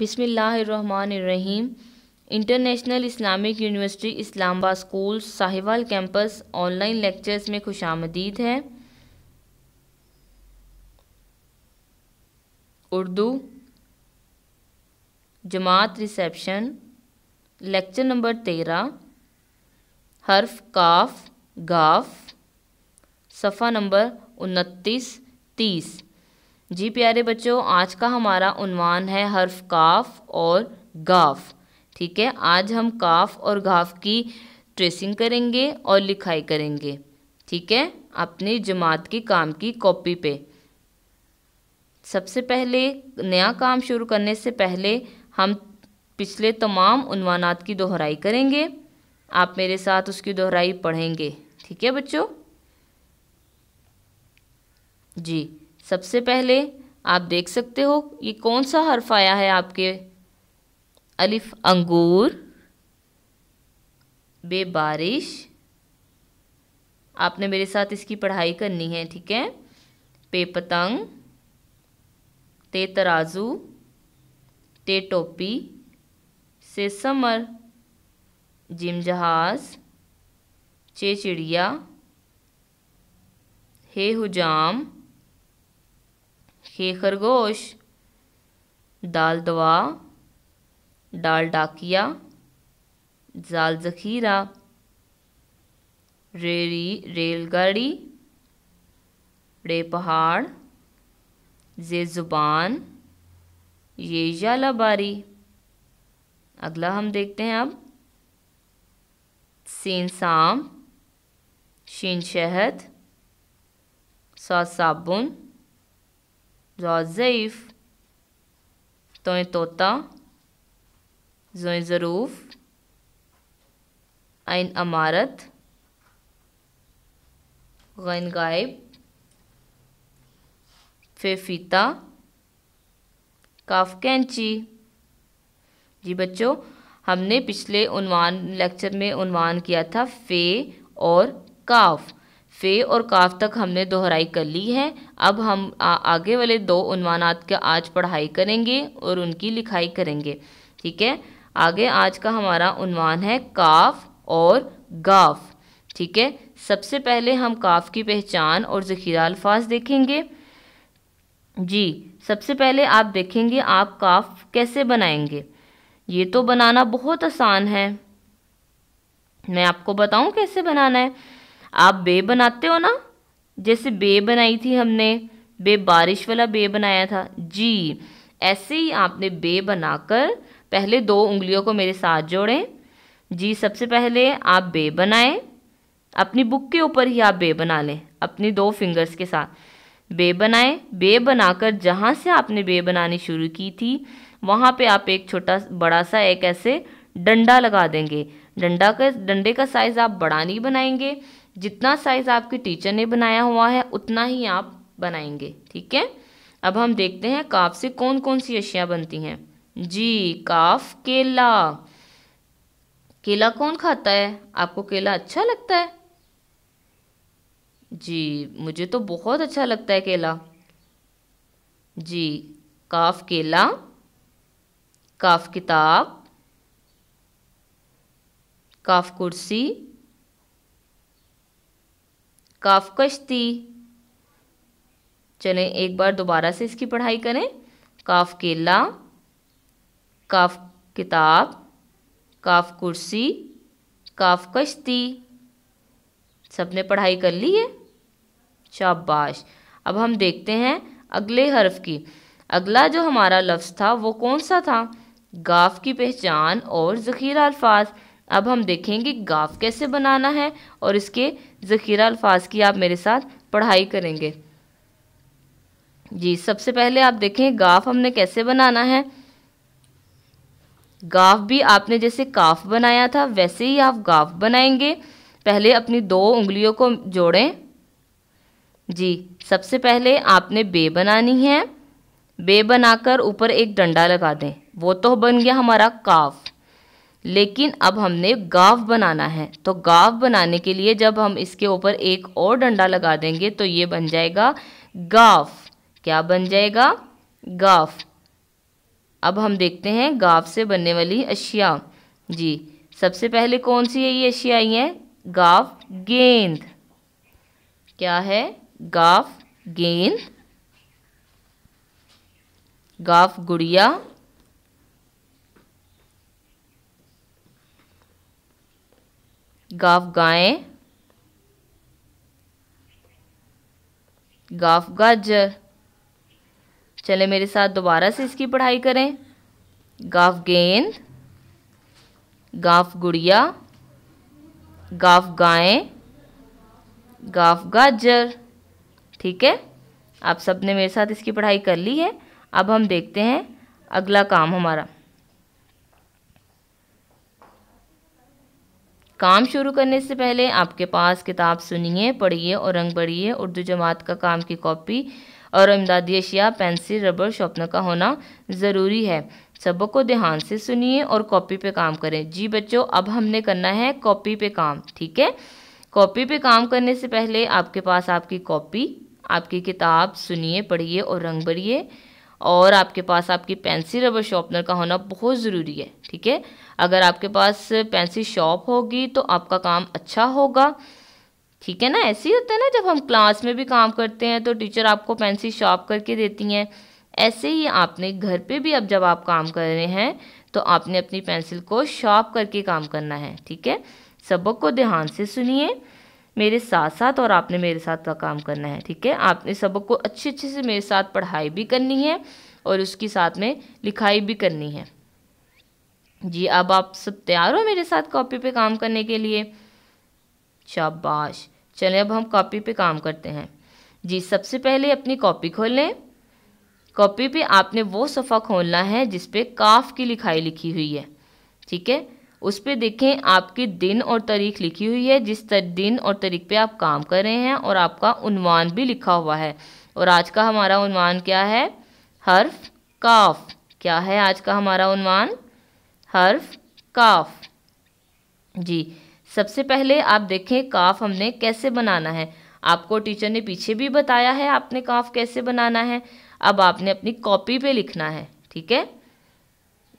बिसमीम international Islamic university Islamabad school Sahiwal campus online lectures में खुश आमदीद है उर्दू जमात रिसेप्शन लेक्चर नंबर तेरह हर्फ काफ गाफ सफ़ा नंबर उनतीस तीस जी प्यारे बच्चों आज का हमारा उनवान है हर्फ काफ और गाफ ठीक है आज हम काफ और गाफ की ट्रेसिंग करेंगे और लिखाई करेंगे ठीक है अपनी जमात के काम की कॉपी पे सबसे पहले नया काम शुरू करने से पहले हम पिछले तमाम उनवानात की दोहराई करेंगे आप मेरे साथ उसकी दोहराई पढ़ेंगे ठीक है बच्चों जी सबसे पहले आप देख सकते हो ये कौन सा हर्फ आया है आपके अलिफ अंगूर बे बारिश आपने मेरे साथ इसकी पढ़ाई करनी है ठीक है पे पतंग ते तराजू ते टोपी से समर जिम जहाज चे चिड़िया हे हुजाम हे खरगोश दाल दवा डाल डाकिया जाल जखीरा रेरी रेलगाड़ी रे पहाड़ जे ज़ुबान ये बारी अगला हम देखते हैं अब सीन साम शीन शहद सा साबुन ضعيف زوين طوطا जो ज़रूफ़ आइन अमारत गैन गायब फे फीता काफ कैंची जी बच्चों हमने पिछले उनवान लेक्चर में उनवान किया था फे और काफ फ़े और काफ तक हमने दोहराई कर ली है अब हम आ, आगे वाले दो उनवान का आज पढ़ाई करेंगे और उनकी लिखाई करेंगे ठीक है आगे आज का हमारा उनवान है काफ और गाफ ठीक है सबसे पहले हम काफ की पहचान और ज़खीरा अल्फाज देखेंगे जी सबसे पहले आप देखेंगे आप काफ कैसे बनाएंगे ये तो बनाना बहुत आसान है मैं आपको बताऊं कैसे बनाना है आप बे बनाते हो ना जैसे बे बनाई थी हमने बे बारिश वाला बे बनाया था जी ऐसे ही आपने बे बनाकर पहले दो उंगलियों को मेरे साथ जोड़ें जी सबसे पहले आप बे बनाएं अपनी बुक के ऊपर ही आप बे बना लें अपनी दो फिंगर्स के साथ बे बनाएं बे बनाकर जहाँ से आपने बे बनानी शुरू की थी वहाँ पे आप एक छोटा बड़ा सा एक ऐसे डंडा लगा देंगे डंडा का डंडे का साइज़ आप बड़ा नहीं बनाएंगे जितना साइज़ आपके टीचर ने बनाया हुआ है उतना ही आप बनाएंगे ठीक है अब हम देखते हैं काफ से कौन कौन सी अशिया बनती हैं जी काफ केला केला कौन खाता है आपको केला अच्छा लगता है जी मुझे तो बहुत अच्छा लगता है केला जी काफ केला काफ किताब काफ कुर्सी काफ कश्ती चले एक बार दोबारा से इसकी पढ़ाई करें काफ केला काफ किताब काफ कुर्सी काफ कश्ती सबने पढ़ाई कर ली है शाबाश अब हम देखते हैं अगले हर्फ की अगला जो हमारा लफ्ज़ था वो कौन सा था गाफ की पहचान और ज़ख़ीरा अल्फाज अब हम देखेंगे गाफ कैसे बनाना है और इसके ज़ख़ीरा अल्फाज की आप मेरे साथ पढ़ाई करेंगे जी सबसे पहले आप देखें गाफ हमने कैसे बनाना है गाफ भी आपने जैसे काफ बनाया था वैसे ही आप गाफ बनाएंगे पहले अपनी दो उंगलियों को जोड़ें जी सबसे पहले आपने बे बनानी है बे बनाकर ऊपर एक डंडा लगा दें वो तो बन गया हमारा काफ लेकिन अब हमने गाव बनाना है तो गाव बनाने के लिए जब हम इसके ऊपर एक और डंडा लगा देंगे तो ये बन जाएगा गाफ क्या बन जाएगा गाफ अब हम देखते हैं गाव से बनने वाली अशिया जी सबसे पहले कौन सी है ये अशियाई है गाव गेंद क्या है गाफ गेंद गाफ गुड़िया गाफ गाय गाफ गाजर चले मेरे साथ दोबारा से इसकी पढ़ाई करें गाफ गेंद गाफ गुड़िया गाफ गाय गाफ गाजर ठीक है आप सब ने मेरे साथ इसकी पढ़ाई कर ली है अब हम देखते हैं अगला काम हमारा काम शुरू करने से पहले आपके पास किताब सुनिए पढ़िए और रंग बढ़िए उर्दू जमात का काम की कॉपी और इमदादी अशिया पेंसिल रबर शॉपनर का होना ज़रूरी है सबक को ध्यान से सुनिए और कॉपी पे काम करें जी बच्चों अब हमने करना है कॉपी पे काम ठीक है कॉपी पे काम करने से पहले आपके पास आपकी कॉपी आपकी किताब सुनिए पढ़िए और रंग भरिए और आपके पास आपकी पेंसिल रबर शॉर्पनर का होना बहुत ज़रूरी है ठीक है अगर आपके पास पेंसिल शॉप होगी तो आपका काम अच्छा होगा ठीक है ना ऐसे ही होता है ना जब हम क्लास में भी काम करते हैं तो टीचर आपको पेंसिल शॉप करके देती हैं ऐसे ही आपने घर पे भी अब जब आप काम कर रहे हैं तो आपने अपनी पेंसिल को शॉप करके काम करना है ठीक है सबक को ध्यान से सुनिए मेरे साथ साथ और आपने मेरे साथ का काम करना है ठीक है आपने सबक को अच्छे अच्छे से मेरे साथ पढ़ाई भी करनी है और उसके साथ में लिखाई भी करनी है जी अब आप सब तैयार हो मेरे साथ कॉपी पे काम करने के लिए शाबाश चले अब हम कॉपी पे काम करते हैं जी सबसे पहले अपनी कॉपी खोल लें कॉपी पे आपने वो सफ़ा खोलना है जिस पे काफ की लिखाई लिखी हुई है ठीक है उस पर देखें आपके दिन और तारीख लिखी हुई है जिस दिन और तारीख पे आप काम कर रहे हैं और आपका उन्वान भी लिखा हुआ है और आज का हमारा उन्वान क्या है हर्फ काफ क्या है आज का हमारा उनवान हर्फ काफ जी सबसे पहले आप देखें काफ हमने कैसे बनाना है आपको टीचर ने पीछे भी बताया है आपने काफ कैसे बनाना है अब आपने अपनी कॉपी पे लिखना है ठीक है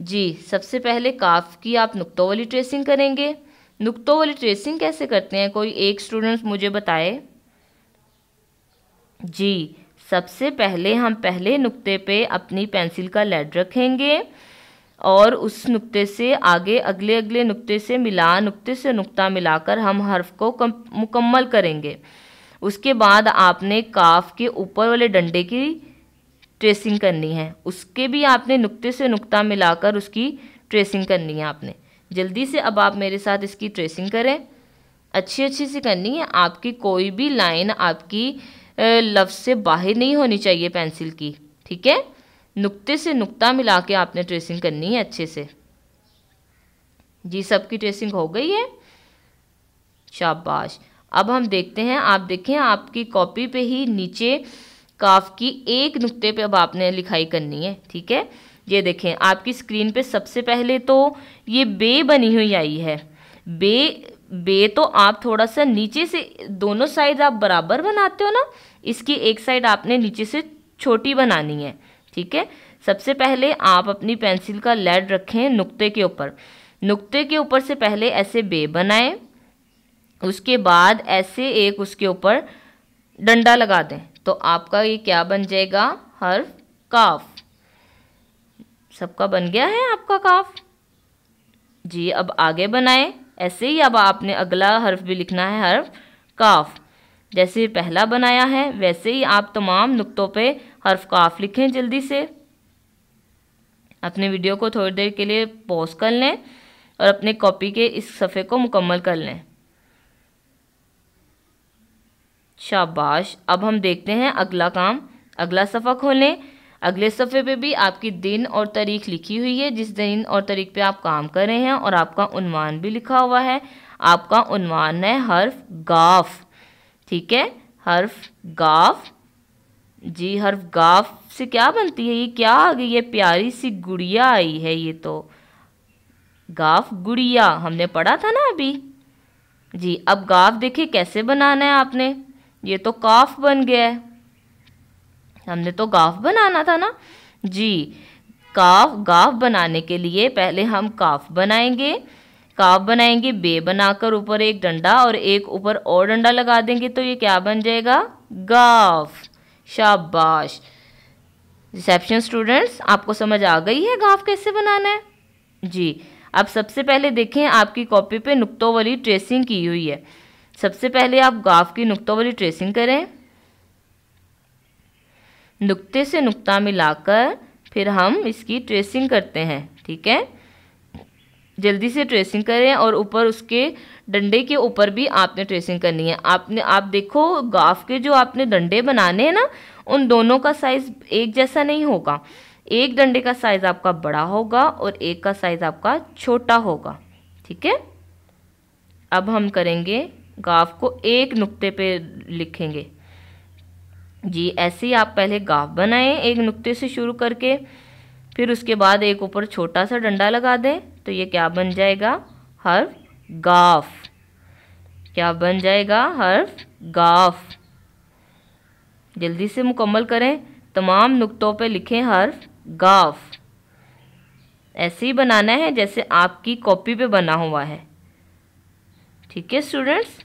जी सबसे पहले काफ की आप नुकतों वाली ट्रेसिंग करेंगे नुकतों वाली ट्रेसिंग कैसे करते हैं कोई एक स्टूडेंट मुझे बताए जी सबसे पहले हम पहले नुक्ते पे अपनी पेंसिल का लेड रखेंगे और उस नुक्ते से आगे अगले अगले नुक्ते से मिला नुक्ते से नुक्ता मिलाकर हम हर्फ को मुकम्मल करेंगे उसके बाद आपने काफ के ऊपर वाले डंडे की ट्रेसिंग करनी है उसके भी आपने नुक्ते से नुक्ता मिलाकर उसकी ट्रेसिंग करनी है आपने जल्दी से अब आप मेरे साथ इसकी ट्रेसिंग करें अच्छी अच्छी से करनी है आपकी कोई भी लाइन आपकी लफ्ज़ से बाहर नहीं होनी चाहिए पेंसिल की ठीक है नुक्ते से नुक्ता मिला के आपने ट्रेसिंग करनी है अच्छे से जी सबकी ट्रेसिंग हो गई है शाबाश अब हम देखते हैं आप देखें आपकी कॉपी पे ही नीचे काफ की एक नुक्ते पे अब आपने लिखाई करनी है ठीक है ये देखें आपकी स्क्रीन पे सबसे पहले तो ये बे बनी हुई आई है बे बे तो आप थोड़ा सा नीचे से दोनों साइड आप बराबर बनाते हो ना इसकी एक साइड आपने नीचे से छोटी बनानी है ठीक है सबसे पहले आप अपनी पेंसिल का लेड रखें नुक्ते के ऊपर नुक्ते के ऊपर से पहले ऐसे बे बनाएं उसके बाद ऐसे एक उसके ऊपर डंडा लगा दें तो आपका ये क्या बन जाएगा हर्फ काफ सबका बन गया है आपका काफ जी अब आगे बनाए ऐसे ही अब आपने अगला हर्फ भी लिखना है हर्फ काफ जैसे पहला बनाया है वैसे ही आप तमाम नुक्तों पे हर्फ काफ लिखें जल्दी से अपने वीडियो को थोड़ी देर के लिए पॉज कर लें और अपने कॉपी के इस सफ़े को मुकम्मल कर लें शाबाश अब हम देखते हैं अगला काम अगला सफ़ा खोलें अगले सफ़े पे भी आपकी दिन और तारीख लिखी हुई है जिस दिन और तारीख पे आप काम कर रहे हैं और आपका उनवान भी लिखा हुआ है आपका उनवान है हर्फ गाफ ठीक है हर्फ गाफ जी हर्फ गाफ से क्या बनती है ये क्या आ गई है प्यारी सी गुड़िया आई है ये तो गाफ गुड़िया हमने पढ़ा था ना अभी जी अब गाफ देखे कैसे बनाना है आपने ये तो काफ बन गया है हमने तो गाफ बनाना था ना जी काफ गाफ बनाने के लिए पहले हम काफ बनाएंगे काफ बनाएंगे बे बनाकर ऊपर एक डंडा और एक ऊपर और डंडा लगा देंगे तो ये क्या बन जाएगा गाफ शाबाश रिसेप्शन स्टूडेंट्स आपको समझ आ गई है गाफ कैसे बनाना है जी अब सबसे पहले देखें आपकी कॉपी पे नुक्तों वाली ट्रेसिंग की हुई है सबसे पहले आप गाफ की नुकतों वाली ट्रेसिंग करें नुकते से नुकता मिलाकर फिर हम इसकी ट्रेसिंग करते हैं ठीक है जल्दी से ट्रेसिंग करें और ऊपर उसके डंडे के ऊपर भी आपने ट्रेसिंग करनी है आपने आप देखो गाफ के जो आपने डंडे बनाने हैं ना उन दोनों का साइज़ एक जैसा नहीं होगा एक डंडे का साइज़ आपका बड़ा होगा और एक का साइज़ आपका छोटा होगा ठीक है अब हम करेंगे गाफ को एक नुक्ते पे लिखेंगे जी ऐसे ही आप पहले गाफ बनाएं एक नुक्ते से शुरू करके फिर उसके बाद एक ऊपर छोटा सा डंडा लगा दें तो ये क्या बन जाएगा हर्फ गाफ क्या बन जाएगा हर्फ गाफ जल्दी से मुकम्मल करें तमाम नुक्तों पे लिखें हर्फ गाफ ऐसे ही बनाना है जैसे आपकी कॉपी पे बना हुआ है ठीक है स्टूडेंट्स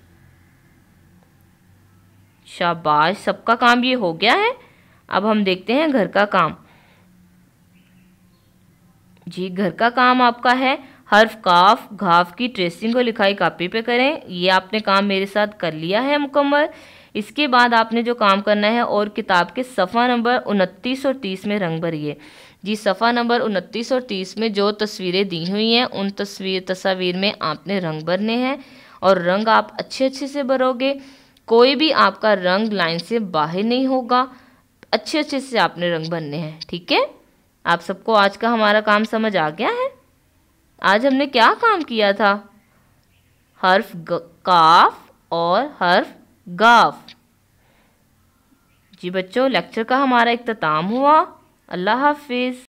शाबाश सबका काम ये हो गया है अब हम देखते हैं घर का काम जी घर का काम आपका है हर्फ काफ घाव की ट्रेसिंग को लिखाई कापी पे करें ये आपने काम मेरे साथ कर लिया है मुकम्मल इसके बाद आपने जो काम करना है और किताब के सफ़ा नंबर उनतीस और तीस में रंग भरिए जी सफ़ा नंबर उनतीस और तीस में जो तस्वीरें दी हुई हैं उन तस्वीर तस्वीर में आपने रंग भरने हैं और रंग आप अच्छे अच्छे से भरोगे कोई भी आपका रंग लाइन से बाहर नहीं होगा अच्छे अच्छे से आपने रंग भरने हैं ठीक है आप सबको आज का हमारा काम समझ आ गया है आज हमने क्या काम किया था हर्फ काफ और हर्फ गाफ जी बच्चों लेक्चर का हमारा इख्ताम हुआ अल्लाह हाफिज़